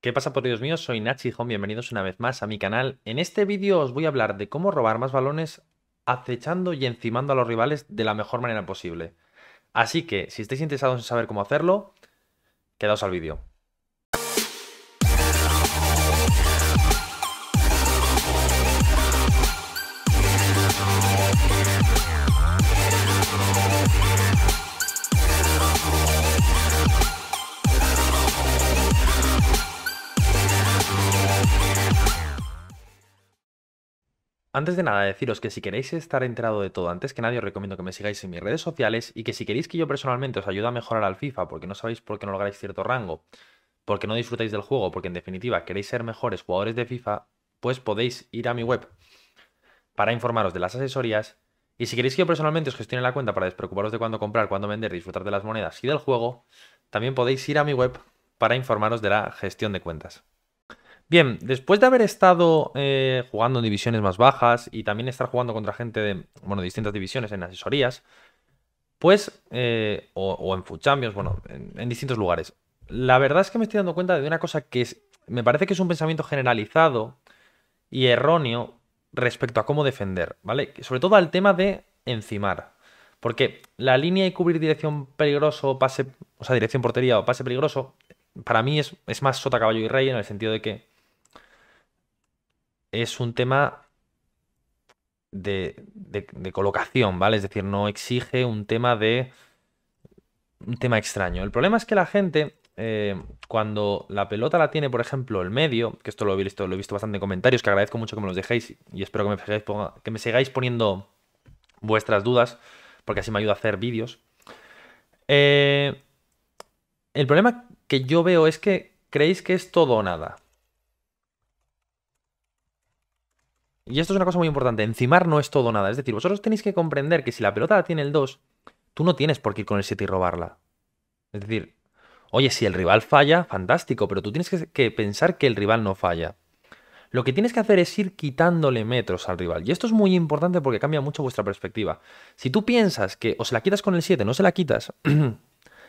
¿Qué pasa por Dios mío? Soy Home, bienvenidos una vez más a mi canal. En este vídeo os voy a hablar de cómo robar más balones acechando y encimando a los rivales de la mejor manera posible. Así que, si estáis interesados en saber cómo hacerlo, quedaos al vídeo. Antes de nada, deciros que si queréis estar enterado de todo antes que nadie, os recomiendo que me sigáis en mis redes sociales y que si queréis que yo personalmente os ayude a mejorar al FIFA porque no sabéis por qué no lográis cierto rango, porque no disfrutáis del juego, porque en definitiva queréis ser mejores jugadores de FIFA, pues podéis ir a mi web para informaros de las asesorías. Y si queréis que yo personalmente os gestione la cuenta para despreocuparos de cuándo comprar, cuándo vender, disfrutar de las monedas y del juego, también podéis ir a mi web para informaros de la gestión de cuentas. Bien, después de haber estado eh, jugando en divisiones más bajas y también estar jugando contra gente de bueno, distintas divisiones en asesorías, pues, eh, o, en Food bueno, en, distintos lugares. La verdad es que me estoy dando cuenta de una cosa que me parece que es un pensamiento generalizado y erróneo respecto a cómo defender, ¿vale? Sobre todo al tema de encimar. Porque la línea y cubrir dirección peligroso, pase, o sea, dirección portería o pase peligroso, para mí es más sota, caballo y rey en el sentido de que es un tema de, colocación, ¿vale? Es decir, no exige un tema de. un tema extraño. El problema es que la gente. Eh, cuando la pelota la tiene, por ejemplo, el medio, que esto lo he visto, lo he visto bastante en comentarios, que agradezco mucho que me los dejéis y espero que me, sigáis, que me poniendo vuestras dudas, porque así me ayuda a hacer vídeos. Eh, el problema que yo veo es que creéis que es todo o nada. y esto es una cosa muy importante, encimar no es todo nada. Es decir, vosotros tenéis que comprender que si la pelota tiene el 2, tú no tienes por qué ir con el 7 y robarla. Es decir, oye, si el rival falla, fantástico, pero tú tienes que, pensar que el rival no falla. Lo que tienes que hacer es ir quitándole metros al rival. Y esto es muy importante porque cambia mucho vuestra perspectiva. Si tú piensas que o se la quitas con el 7, no se la quitas,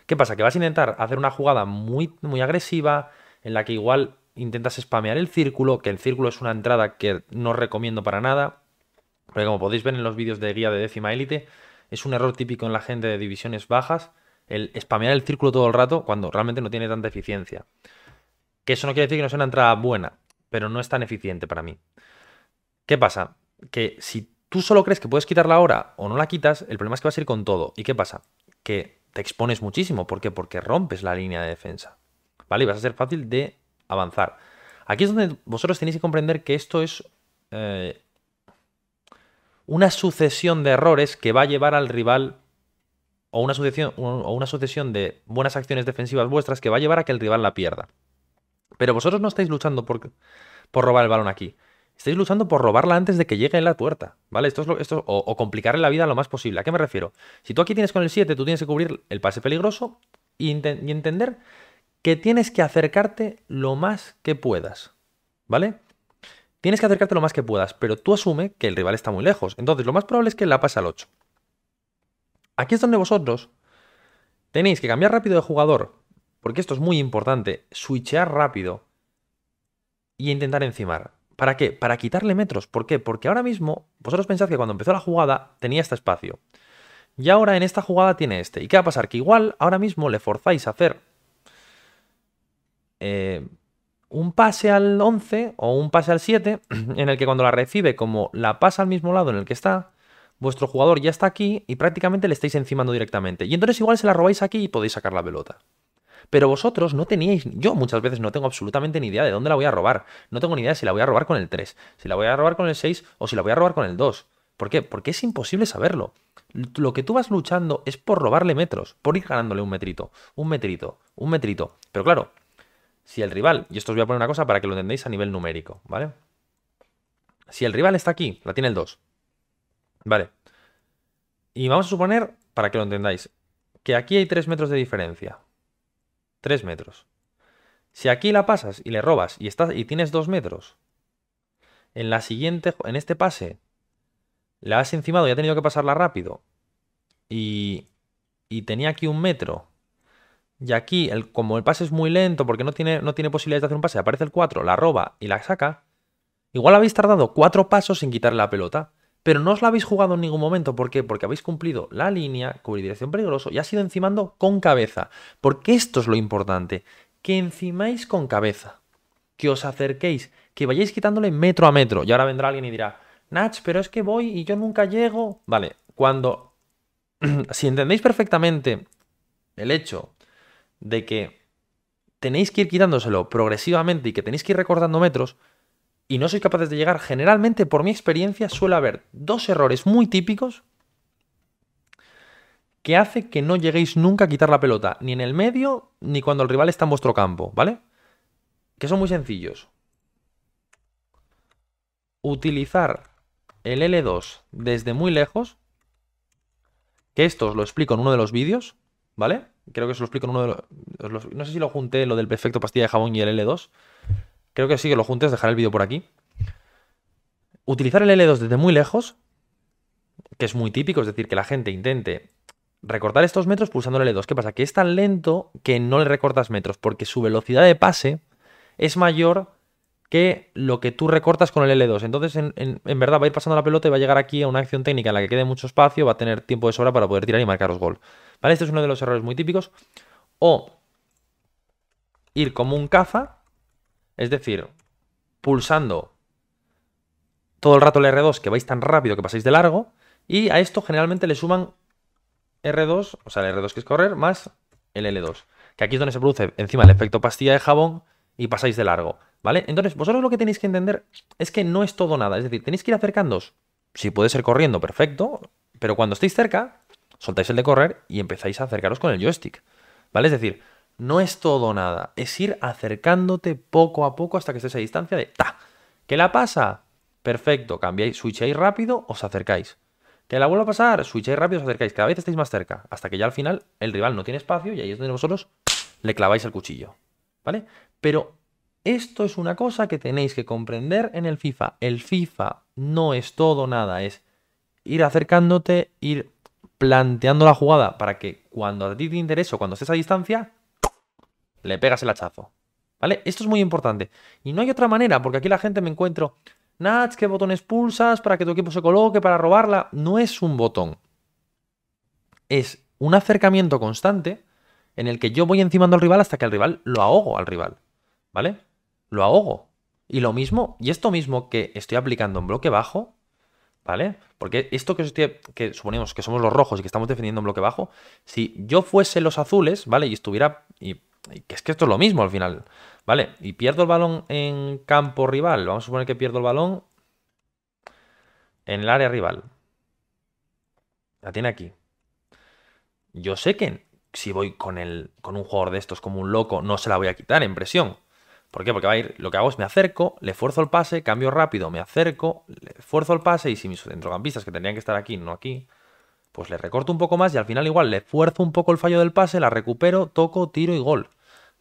¿qué pasa? Que vas a intentar hacer una jugada muy, muy agresiva, en la que igual intentas spamear el círculo, que el círculo es una entrada que no recomiendo para nada, porque como podéis ver en los vídeos de guía de décima élite, es un error típico en la gente de divisiones bajas, el spamear el círculo todo el rato cuando realmente no tiene tanta eficiencia. Que eso no quiere decir que no sea una entrada buena, pero no es tan eficiente para mí. ¿Qué pasa? Que si tú solo crees que puedes quitarla ahora o no la quitas, el problema es que vas a ir con todo. ¿Y qué pasa? Que te expones muchísimo. ¿Por qué? Porque rompes la línea de defensa. ¿Vale? Y vas a ser fácil de avanzar. Aquí es donde vosotros tenéis que comprender que esto es eh, una sucesión de errores que va a llevar al rival o una, sucesión, o una sucesión de buenas acciones defensivas vuestras que va a llevar a que el rival la pierda. Pero vosotros no estáis luchando por, por robar el balón aquí. Estáis luchando por robarla antes de que llegue en la puerta, ¿vale? Esto es lo, esto, o, complicar complicarle la vida lo más posible. ¿A qué me refiero? Si tú aquí tienes con el 7, tú tienes que cubrir el pase peligroso y entender que tienes que acercarte lo más que puedas, ¿vale? Tienes que acercarte lo más que puedas, pero tú asume que el rival está muy lejos. Entonces, lo más probable es que la pase al 8. Aquí es donde vosotros tenéis que cambiar rápido de jugador, porque esto es muy importante, switchear rápido y intentar encimar. ¿Para qué? Para quitarle metros. ¿Por qué? Porque ahora mismo, vosotros pensáis que cuando empezó la jugada tenía este espacio. Y ahora en esta jugada tiene este. ¿Y qué va a pasar? Que igual ahora mismo le forzáis a hacer eh, un pase al 11 o un pase al 7, en el que cuando la recibe, como la pasa al mismo lado en el que está, vuestro jugador ya está aquí y prácticamente le estáis encimando directamente. Y entonces igual se la robáis aquí y podéis sacar la pelota. Pero vosotros no teníais, yo muchas veces no tengo absolutamente ni idea de dónde la voy a robar. No tengo ni idea si la voy a robar con el 3, si la voy a robar con el 6 o si la voy a robar con el 2. ¿Por qué? Porque es imposible saberlo. Lo que tú vas luchando es por robarle metros, por ir ganándole un metrito, un metrito, un metrito. Pero claro, si el rival, y esto os voy a poner una cosa para que lo entendáis a nivel numérico, ¿vale? Si el rival está aquí, la tiene el 2. Vale. Y vamos a suponer, para que lo entendáis, que aquí hay 3 metros de diferencia. 3 metros. Si aquí la pasas y le robas y, estás, y tienes 2 metros, en la siguiente, en este pase, la has encimado y ha tenido que pasarla rápido y, y tenía aquí un metro y aquí, el, como el pase es muy lento porque no tiene, no tiene posibilidades de hacer un pase, aparece el 4, la roba y la saca. Igual habéis tardado 4 pasos sin quitarle la pelota, pero no os la habéis jugado en ningún momento. ¿Por qué? Porque habéis cumplido la línea, cubrir dirección peligroso y ha sido encimando con cabeza. Porque esto es lo importante, que encimáis con cabeza, que os acerquéis, que vayáis quitándole metro a metro. Y ahora vendrá alguien y dirá, Nach, pero es que voy y yo nunca llego. Vale, cuando... si entendéis perfectamente el hecho de que tenéis que ir quitándoselo progresivamente y que tenéis que ir recortando metros y no sois capaces de llegar, generalmente por mi experiencia suele haber dos errores muy típicos que hace que no lleguéis nunca a quitar la pelota, ni en el medio, ni cuando el rival está en vuestro campo, ¿vale? Que son muy sencillos. Utilizar el L2 desde muy lejos, que esto os lo explico en uno de los vídeos, ¿vale? Creo que se lo explico en uno de los, No sé si lo junté, lo del perfecto pastilla de jabón y el L2. Creo que sí que lo junté, os dejaré el vídeo por aquí. Utilizar el L2 desde muy lejos, que es muy típico, es decir, que la gente intente recortar estos metros pulsando el L2. ¿Qué pasa? Que es tan lento que no le recortas metros, porque su velocidad de pase es mayor que lo que tú recortas con el L2. Entonces, en, verdad, va a ir pasando la pelota y va a llegar aquí a una acción técnica en la que quede mucho espacio, va a tener tiempo de sobra para poder tirar y marcaros gol. ¿Vale? Este es uno de los errores muy típicos. O ir como un caza, es decir, pulsando todo el rato el R2, que vais tan rápido que pasáis de largo, y a esto generalmente le suman R2, o sea, el R2 que es correr, más el L2, que aquí es donde se produce encima el efecto pastilla de jabón y pasáis de largo. ¿Vale? Entonces, vosotros lo que tenéis que entender es que no es todo nada. Es decir, tenéis que ir acercándoos. Si puede ser corriendo, perfecto. Pero cuando estéis cerca, soltáis el de correr y empezáis a acercaros con el joystick. ¿Vale? Es decir, no es todo nada. Es ir acercándote poco a poco hasta que estés a distancia de ¡ta! ¿Qué la pasa? Perfecto, cambiáis, switcháis rápido, os acercáis. ¿Que la vuelva a pasar? Switcháis rápido, os acercáis. Cada vez estáis más cerca. Hasta que ya al final el rival no tiene espacio y ahí es donde vosotros le claváis el cuchillo. ¿Vale? Pero esto es una cosa que tenéis que comprender en el FIFA. El FIFA no es todo nada, es ir acercándote, ir planteando la jugada para que cuando a ti te interese o cuando estés a distancia, le pegas el hachazo. ¿Vale? Esto es muy importante. Y no hay otra manera, porque aquí la gente me encuentro, Nats, ¿qué botones pulsas para que tu equipo se coloque, para robarla? No es un botón. Es un acercamiento constante en el que yo voy encima al rival hasta que el rival lo ahogo al rival. ¿Vale? lo ahogo. Y lo mismo, y esto mismo que estoy aplicando en bloque bajo, ¿vale? Porque esto que, estoy, que suponemos que somos los rojos y que estamos defendiendo en bloque bajo, si yo fuese los azules, ¿vale? Y estuviera... Y, es que esto es lo mismo al final, ¿vale? Y pierdo el balón en campo rival. Vamos a suponer que pierdo el balón en el área rival. La tiene aquí. Yo sé que si voy con, el, con un jugador de estos como un loco, no se la voy a quitar en presión. ¿Por qué? Porque va a ir, lo que hago es me acerco, le esfuerzo el pase, cambio rápido, me acerco, le esfuerzo el pase y si mis centrocampistas que tendrían que estar aquí, no aquí, pues le recorto un poco más y al final igual le esfuerzo un poco el fallo del pase, la recupero, toco, tiro y gol.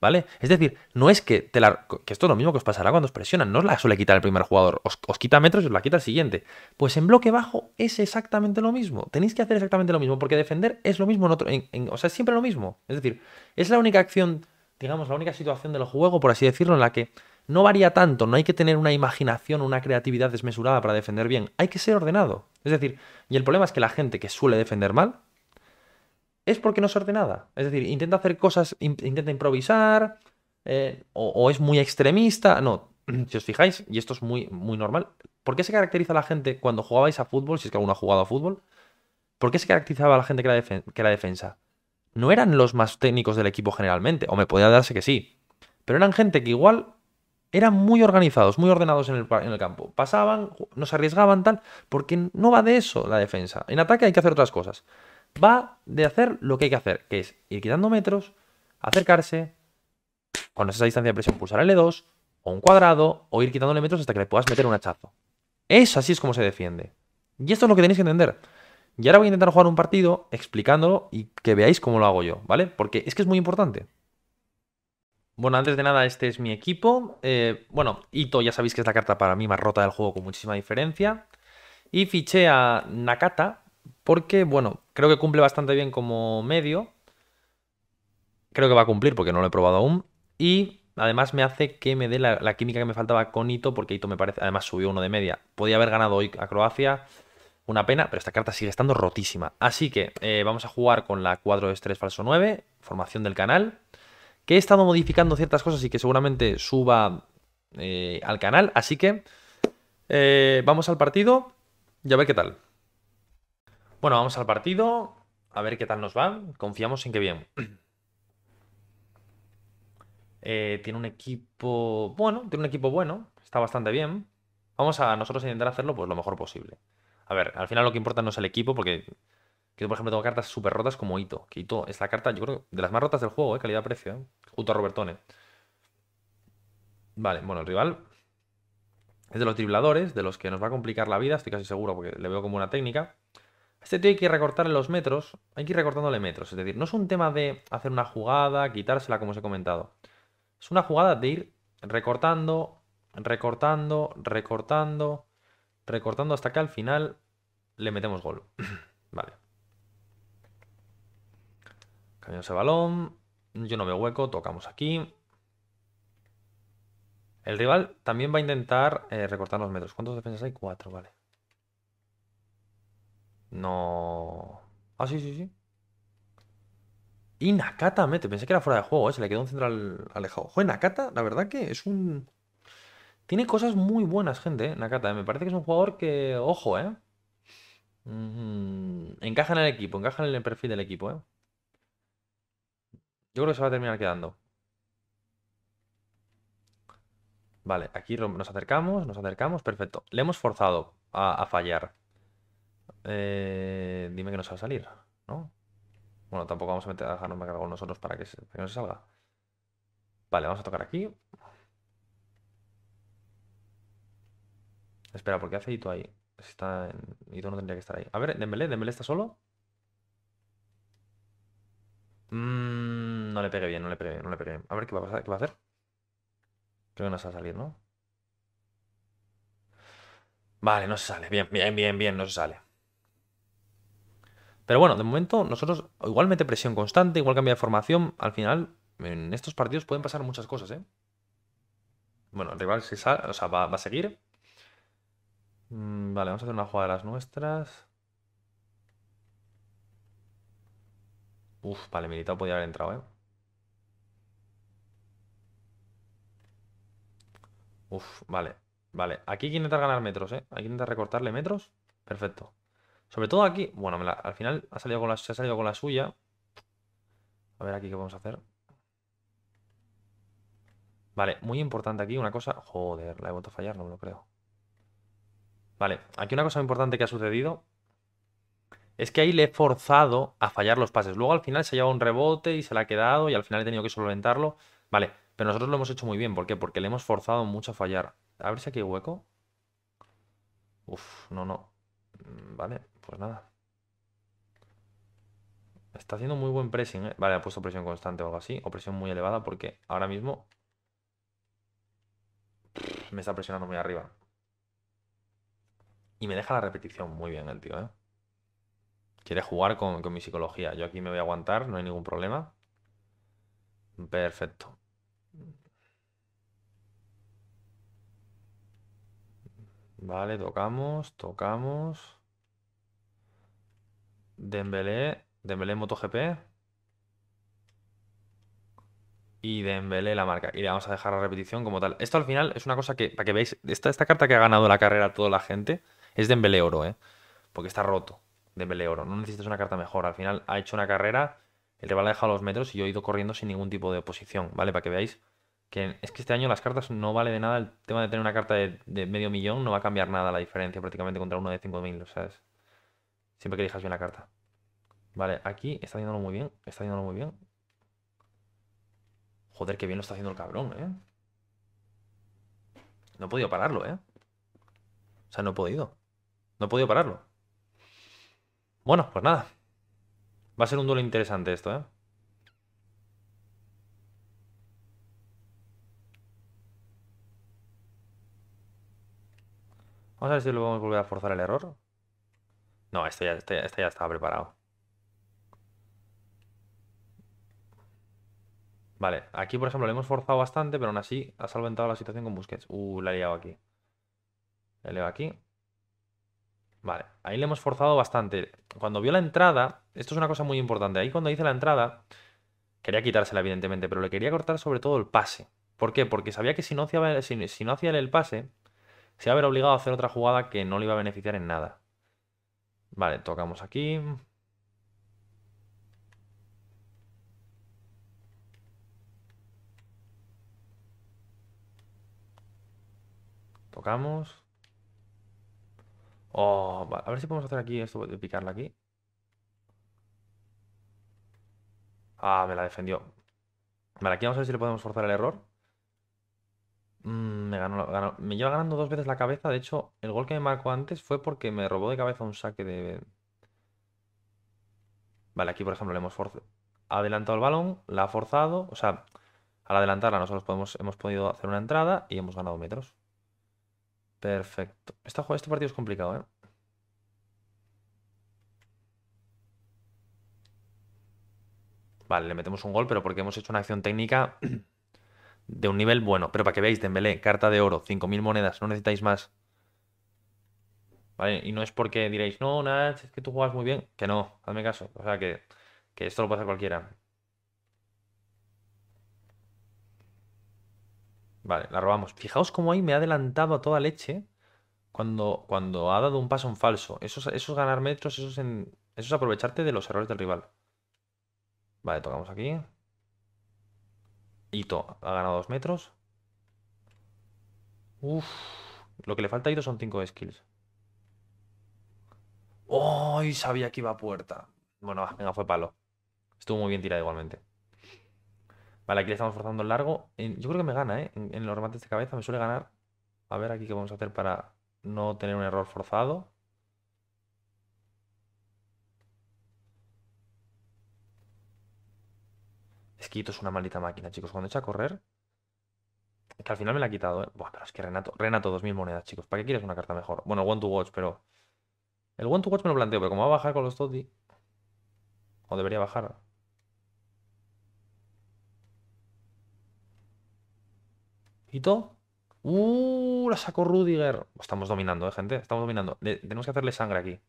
¿Vale? Es decir, no es que te la. que esto es lo mismo que os pasará cuando os presionan, no os la suele quitar el primer jugador, os, os quita metros y os la quita el siguiente. Pues en bloque bajo es exactamente lo mismo. Tenéis que hacer exactamente lo mismo, porque defender es lo mismo en otro. o sea, es siempre lo mismo. Es decir, es la única acción digamos, la única situación del juego, por así decirlo, en la que no varía tanto, no hay que tener una imaginación, una creatividad desmesurada para defender bien, hay que ser ordenado. Es decir, y el problema es que la gente que suele defender mal es porque no es ordenada. Es decir, intenta hacer cosas, intenta improvisar, eh, o, es muy extremista. No, si os fijáis, y esto es muy, muy normal, ¿por qué se caracteriza la gente cuando jugabais a fútbol, si es que alguno ha jugado a fútbol? ¿Por qué se caracterizaba a la gente que que era defensa? no eran los más técnicos del equipo generalmente, o me podría darse que sí, pero eran gente que igual eran muy organizados, muy ordenados en el, campo. Pasaban, no se arriesgaban tal, porque no va de eso la defensa. En ataque hay que hacer otras cosas. Va de hacer lo que hay que hacer, que es ir quitando metros, acercarse, con esa distancia de presión pulsar L2, e o un cuadrado, o ir quitándole metros hasta que le puedas meter un hachazo. Eso así es como se defiende. Y esto es lo que tenéis que entender. Y ahora voy a intentar jugar un partido explicándolo y que veáis cómo lo hago yo, ¿vale? Porque es que es muy importante. Bueno, antes de nada, este es mi equipo. Eh, bueno, Ito ya sabéis que es la carta para mí más rota del juego con muchísima diferencia. Y fiché a Nakata porque, bueno, creo que cumple bastante bien como medio. Creo que va a cumplir porque no lo he probado aún. Y además me hace que me dé la, la química que me faltaba con Ito porque Ito me parece, además subió uno de media. Podía haber ganado hoy a Croacia una pena, pero esta carta sigue estando rotísima. Así que eh, vamos a jugar con la 4 3 falso 9, formación del canal, que he estado modificando ciertas cosas y que seguramente suba eh, al canal. Así que eh, vamos al partido Ya a ver qué tal. Bueno, vamos al partido, a ver qué tal nos va. Confiamos en que bien. tiene un equipo bueno, tiene un equipo bueno, está bastante bien. Vamos a nosotros intentar hacerlo pues lo mejor posible. A ver, al final lo que importa no es el equipo, porque yo, por ejemplo, tengo cartas súper rotas como Ito. Que Ito es la carta, yo creo, de las más rotas del juego, ¿eh? calidad-precio, ¿eh? junto a Robertone. Vale, bueno, el rival es de los dribladores, de los que nos va a complicar la vida, estoy casi seguro, porque le veo como una técnica. A este tío hay que recortarle los metros, hay que ir recortándole metros. Es decir, no es un tema de hacer una jugada, quitársela, como os he comentado. Es una jugada de ir recortando, recortando, recortando, recortando hasta que al final le metemos gol. vale. Cambiamos el balón. Yo no veo hueco, tocamos aquí. El rival también va a intentar eh, recortar los metros. ¿Cuántos defensas hay? Cuatro, vale. No. Ah, sí, sí, sí. Y Nakata mete. Pensé que era fuera de juego, ¿eh? Se le quedó un central alejado. Joder, Nakata, la verdad que es un. Tiene cosas muy buenas, gente, eh, Nakata. Eh. Me parece que es un jugador que, ojo, ¿eh? Mm, encaja en el equipo, encaja en el perfil del equipo, ¿eh? Yo creo que se va a terminar quedando. Vale, aquí nos acercamos, nos acercamos, perfecto. Le hemos forzado a, fallar. Eh, dime que nos va a salir, ¿no? Bueno, tampoco vamos a, meter, a dejarnos marcar con nosotros para que, para que no se salga. Vale, vamos a tocar aquí. Espera, ¿por qué hace Ito ahí? Está Ito no tendría que estar ahí. A ver, Dembélé, Dembélé está solo. Mm, no le pegué bien, no le pegué bien, no le pegué bien. A ver qué va a pasar, qué va a hacer. Creo que no se va a salir, ¿no? Vale, no se sale. Bien, bien, bien, bien, no se sale. Pero bueno, de momento nosotros igual mete presión constante, igual cambia de formación. Al final, en estos partidos pueden pasar muchas cosas, ¿eh? Bueno, el rival se sale, o sea, va a seguir, Mm, vale, vamos a hacer una jugada de las nuestras. Uf, vale, Militao podía haber entrado, ¿eh? Uf, vale, vale. Aquí hay que intentar ganar metros, ¿eh? Hay que intentar recortarle metros. Perfecto. Sobre todo aquí... Bueno, al final ha salido con la... se ha salido con la suya. A ver aquí qué vamos a hacer. Vale, muy importante aquí una cosa... Joder, la he vuelto a fallar, no me lo creo. Vale, aquí una cosa importante que ha sucedido es que ahí le he forzado a fallar los pases. Luego al final se ha llevado un rebote y se le ha quedado y al final he tenido que solventarlo. Vale, pero nosotros lo hemos hecho muy bien. ¿Por qué? Porque le hemos forzado mucho a fallar. A ver si aquí hueco. Uf, no, no. Mm, vale, pues nada. Está haciendo muy buen pressing, ¿eh? Vale, ha puesto presión constante o algo así. O presión muy elevada porque ahora mismo... Me está presionando muy arriba. Y me deja la repetición muy bien el tío, ¿eh? Quiere jugar con, mi psicología. Yo aquí me voy a aguantar, no hay ningún problema. Perfecto. Vale, tocamos, tocamos. Dembélé, Dembélé MotoGP. Y Dembélé la marca. Y le vamos a dejar la repetición como tal. Esto al final es una cosa que, para que veáis, esta, esta carta que ha ganado la carrera toda la gente es de oro, ¿eh? Porque está roto. Dembélé oro. No necesitas una carta mejor. Al final ha hecho una carrera, el rival ha dejado los metros y yo he ido corriendo sin ningún tipo de oposición, ¿vale? Para que veáis que es que este año las cartas no vale de nada. El tema de tener una carta de, medio millón no va a cambiar nada la diferencia prácticamente contra uno de 5.000, ¿sabes? Siempre que elijas bien la carta. Vale, aquí está haciéndolo muy bien. Está haciéndolo muy bien. Joder, qué bien lo está haciendo el cabrón, ¿eh? No he podido pararlo, ¿eh? O sea, no he podido. No he podido pararlo. Bueno, pues nada. Va a ser un duelo interesante esto, ¿eh? Vamos a ver si lo podemos volver a forzar el error. No, este ya, estaba preparado. Vale, aquí por ejemplo le hemos forzado bastante, pero aún así ha solventado la situación con Busquets. Uh, la he liado aquí. Le he aquí. Vale, ahí le hemos forzado bastante. Cuando vio la entrada, esto es una cosa muy importante. Ahí cuando hice la entrada, quería quitársela, evidentemente, pero le quería cortar sobre todo el pase. ¿Por qué? Porque sabía que si no hacía, si, no hacía el pase, se iba a ver obligado a hacer otra jugada que no le iba a beneficiar en nada. Vale, tocamos aquí. Tocamos a ver si podemos hacer aquí esto de picarla aquí. Ah, me la defendió. Vale, aquí vamos a ver si le podemos forzar el error. Mm, me, lleva ganando dos veces la cabeza. De hecho, el gol que me marcó antes fue porque me robó de cabeza un saque de... Vale, aquí por ejemplo le hemos forzado... adelantado el balón, la ha forzado. O sea, al adelantarla nosotros hemos podido hacer una entrada y hemos ganado metros. Perfecto. Este, partido es complicado, ¿eh? Vale, le metemos un gol, pero porque hemos hecho una acción técnica de un nivel bueno. Pero para que veáis, Dembélé, carta de oro, 5.000 monedas, no necesitáis más. Vale, y no es porque diréis, no, Nach, es que tú juegas muy bien. Que no, hazme caso. O sea, que, que esto lo puede hacer cualquiera. Vale, la robamos. Fijaos cómo ahí me ha adelantado a toda leche cuando, cuando ha dado un paso en falso. Eso, es ganar metros, eso es, aprovecharte de los errores del rival. Vale, tocamos aquí. Ito ha ganado dos metros. Uff lo que le falta a Ito son cinco skills. ¡Oh! Sabía que iba a puerta. Bueno, venga, fue palo. Estuvo muy bien tirado igualmente. Vale, aquí le estamos forzando el largo. Yo creo que me gana, ¿eh? En, los remates de cabeza me suele ganar. A ver aquí qué vamos a hacer para no tener un error forzado. Es que es una maldita máquina, chicos. Cuando echa a correr... Es Que al final me la ha quitado, ¿eh? Buah, pero es que Renato... Renato, 2.000 monedas, chicos. ¿Para qué quieres una carta mejor? Bueno, el One to Watch, pero... El One to Watch me lo planteo, pero como va a bajar con los Toddy... O debería bajar. ¡Uh! La sacó Rudiger. Estamos dominando, ¿eh, gente? Estamos dominando. tenemos que hacerle sangre aquí.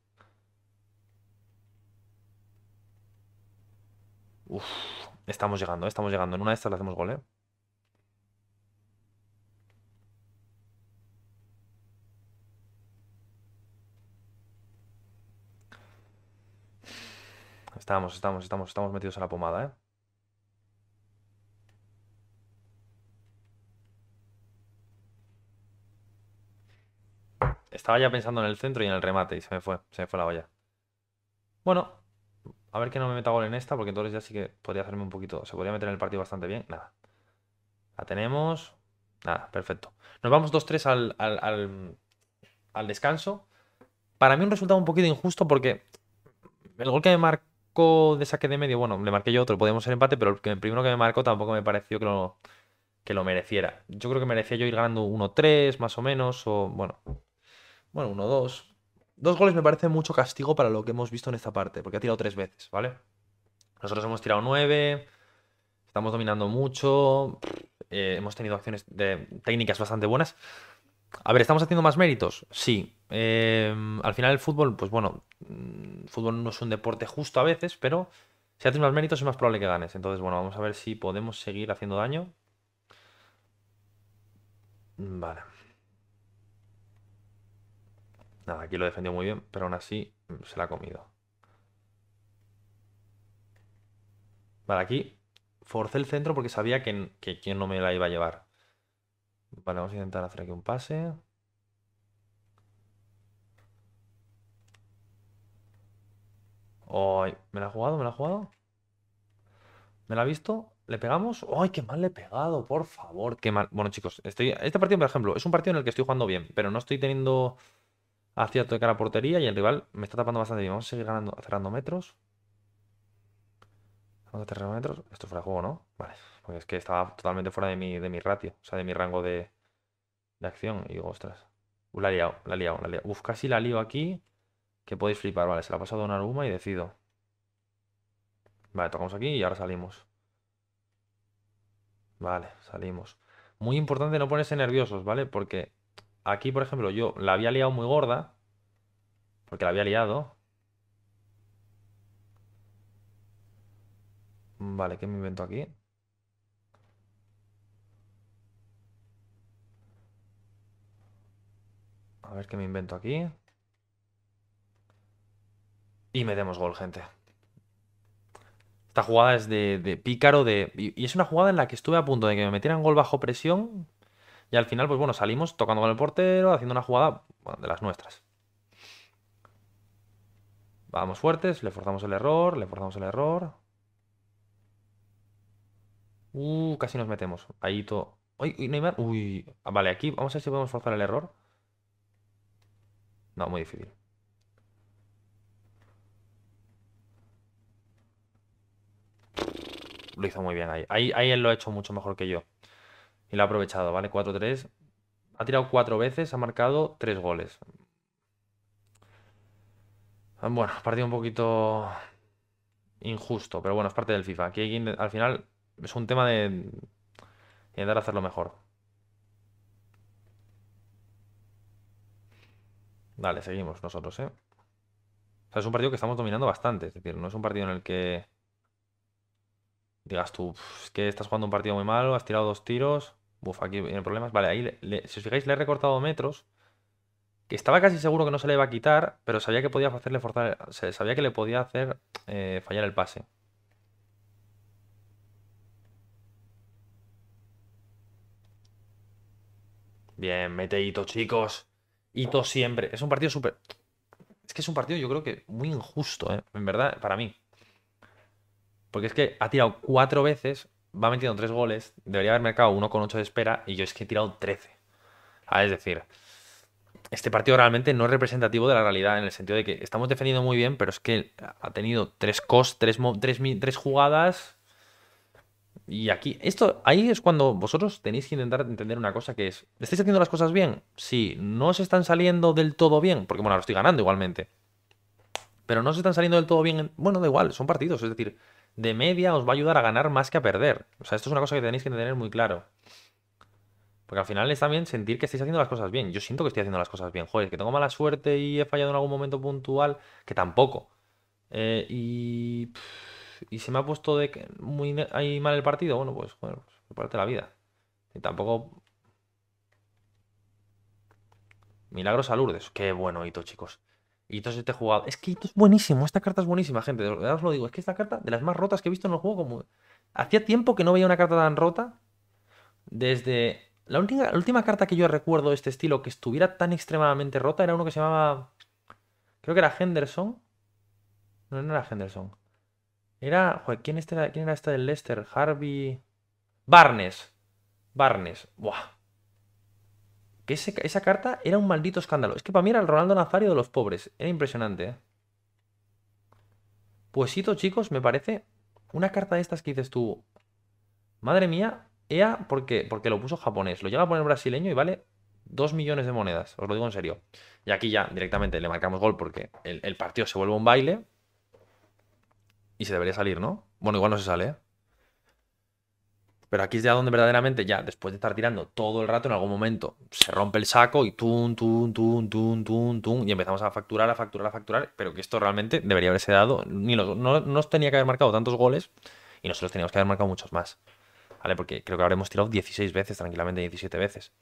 uff estamos llegando, ¿eh? estamos llegando. En una de estas le hacemos gol, ¿eh? Estamos, estamos, estamos, estamos metidos en la pomada, ¿eh? estaba ya pensando en el centro y en el remate y se me fue, se fue la olla Bueno, a ver que no me meta gol en esta, porque entonces ya sí que podría hacerme un poquito. Se podría meter en el partido bastante bien. Nada. La tenemos. Nada, perfecto. Nos vamos 2-3 al, descanso. Para mí un resultado un poquito injusto porque el gol que me marcó de saque de medio, bueno, le marqué yo otro, podíamos ser empate, pero el primero que me marcó tampoco me pareció que que lo mereciera. Yo creo que merecía yo ir ganando 1-3 más o menos, o bueno, bueno, uno, dos. Dos goles me parece mucho castigo para lo que hemos visto en esta parte, porque ha tirado tres veces, ¿vale? Nosotros hemos tirado nueve, estamos dominando mucho, eh, hemos tenido acciones de técnicas bastante buenas. A ver, ¿estamos haciendo más méritos? Sí. Eh, al final el fútbol, pues bueno, el mm, fútbol no es un deporte justo a veces, pero si haces más méritos es más probable que ganes. Entonces, bueno, vamos a ver si podemos seguir haciendo daño. Vale aquí lo defendió muy bien, pero aún así mm, se la ha comido. Vale, aquí forcé el centro porque sabía que, que no me la iba a llevar. Vale, vamos a intentar hacer aquí un pase. ¡Ay! ¿Me la ha jugado? ¿Me la ha jugado? ¿Me la ha visto? ¿Le pegamos? ¡Ay, qué mal le he pegado! Por favor, qué mal. Bueno, chicos, este partido, por ejemplo, es un partido en el que estoy jugando bien, pero no estoy teniendo Acierto de cara portería y el rival me está tapando bastante bien. Vamos a seguir ganando, cerrando metros. Vamos a cerrar metros. Esto fuera de juego, ¿no? Vale. Porque es que estaba totalmente fuera de mi, de mi ratio. O sea, de mi rango de, acción. Y digo, ostras. Uh, la he liado, la he liado, la liado. Uf, casi la lío aquí. Que podéis flipar. Vale, se la ha pasado una Aruma y decido. Vale, tocamos aquí y ahora salimos. Vale, salimos. Muy importante no ponerse nerviosos, ¿vale? Porque aquí, por ejemplo, yo la había liado muy gorda, porque la había liado. Vale, ¿qué me invento aquí? A ver qué me invento aquí. Y metemos gol, gente. Esta jugada es de, pícaro, de... Y, y es una jugada en la que estuve a punto de que me metieran gol bajo presión, y al final, pues bueno, salimos tocando con el portero, haciendo una jugada de las nuestras. Vamos fuertes, le forzamos el error, le forzamos el error. Uh, casi nos metemos. Ahí todo. Uy, Neymar. Uy. Ah, vale, aquí vamos a ver si podemos forzar el error. No, muy difícil. Lo hizo muy bien ahí. Ahí, ahí él lo ha hecho mucho mejor que yo y lo ha aprovechado, ¿vale? 4-3. Ha tirado cuatro veces, ha marcado tres goles. Bueno, partido un poquito injusto, pero bueno, es parte del FIFA. Aquí al final es un tema de intentar hacerlo mejor. Vale, seguimos nosotros, ¿eh? O sea, es un partido que estamos dominando bastante. Es decir, no es un partido en el que digas tú, es que estás jugando un partido muy malo, has tirado dos tiros. Buf, aquí viene problemas. Vale, ahí, si os fijáis, le he recortado metros. Que estaba casi seguro que no se le iba a quitar, pero sabía que podía hacerle forzar. Sabía que le podía hacer eh, fallar el pase. Bien, mete hito, chicos. Hito siempre. Es un partido súper. Es que es un partido, yo creo que muy injusto, eh, En verdad, para mí. Porque es que ha tirado cuatro veces va metiendo tres goles, debería haber marcado ocho de espera y yo es que he tirado 13. Ah, es decir, este partido realmente no es representativo de la realidad en el sentido de que estamos defendiendo muy bien, pero es que ha tenido tres cos, tres, tres, jugadas. Y aquí, esto, ahí es cuando vosotros tenéis que intentar entender una cosa que es, ¿estáis haciendo las cosas bien? Sí, no se están saliendo del todo bien, porque bueno, lo estoy ganando igualmente. Pero no se están saliendo del todo bien, bueno, da igual, son partidos, es decir, de media os va a ayudar a ganar más que a perder. O sea, esto es una cosa que tenéis que tener muy claro. Porque al final es también sentir que estáis haciendo las cosas bien. Yo siento que estoy haciendo las cosas bien. Joder, que tengo mala suerte y he fallado en algún momento puntual, que tampoco. Eh, y, y se me ha puesto de muy hay mal el partido. Bueno, pues, bueno, pues parte la vida. Y tampoco. Milagros a Lourdes. Qué bueno hito, chicos y entonces este jugador. Es que esto es buenísimo, esta carta es buenísima, gente. Ya os lo digo, es que esta carta, de las más rotas que he visto en el juego, como. Hacía tiempo que no veía una carta tan rota. Desde. La última, la última carta que yo recuerdo de este estilo que estuviera tan extremadamente rota era uno que se llamaba. Creo que era Henderson. No, no era Henderson. Era. Joder, ¿quién, este era, ¿quién era este del Lester? Harvey. Barnes. Barnes. Buah esa carta era un maldito escándalo. Es que para mí era el Ronaldo Nazario de los pobres. Era impresionante. ¿eh? Puesito, chicos, me parece una carta de estas que dices tú. Madre mía, EA, ¿por Porque lo puso japonés. Lo llega a poner brasileño y vale 2 millones de monedas. Os lo digo en serio. Y aquí ya directamente le marcamos gol porque el, el partido se vuelve un baile. Y se debería salir, ¿no? Bueno, igual no se sale, ¿eh? Pero aquí es ya donde verdaderamente, ya después de estar tirando todo el rato, en algún momento se rompe el saco y ¡tum, tum, tum, tum, tum, tum! y empezamos a facturar, a facturar, a facturar. Pero que esto realmente debería haberse dado. Ni no, nos tenía que haber marcado tantos goles y nosotros teníamos que haber marcado muchos más. ¿Vale? Porque creo que habremos tirado 16 veces, tranquilamente 17 veces.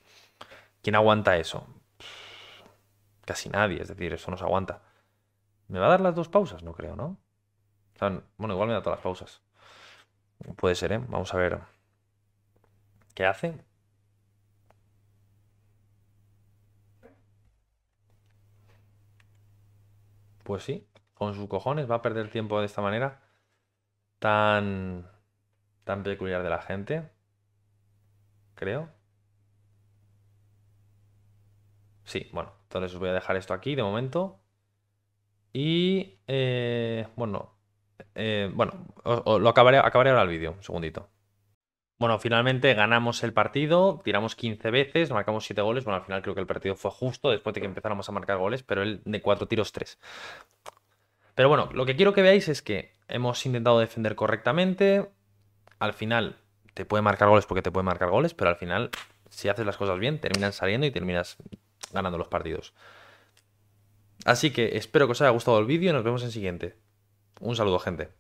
¿Quién aguanta eso? Casi nadie, es decir, eso nos aguanta. ¿Me va a dar las dos pausas? No creo, ¿no? bueno, igual me da todas las pausas. Puede ser, ¿eh? Vamos a ver. ¿Qué hace? Pues sí, con sus cojones va a perder tiempo de esta manera tan tan peculiar de la gente. Creo. Sí, bueno, entonces os voy a dejar esto aquí de momento. Y eh, bueno, eh, bueno, lo acabaré, acabaré ahora el vídeo, un segundito. Bueno, finalmente ganamos el partido, tiramos 15 veces, marcamos 7 goles. Bueno, al final creo que el partido fue justo después de que empezáramos a marcar goles, pero él de 4 tiros 3. Pero bueno, lo que quiero que veáis es que hemos intentado defender correctamente. Al final te puede marcar goles porque te puede marcar goles, pero al final, si haces las cosas bien, terminan saliendo y terminas ganando los partidos. Así que espero que os haya gustado el vídeo y nos vemos en el siguiente. Un saludo, gente.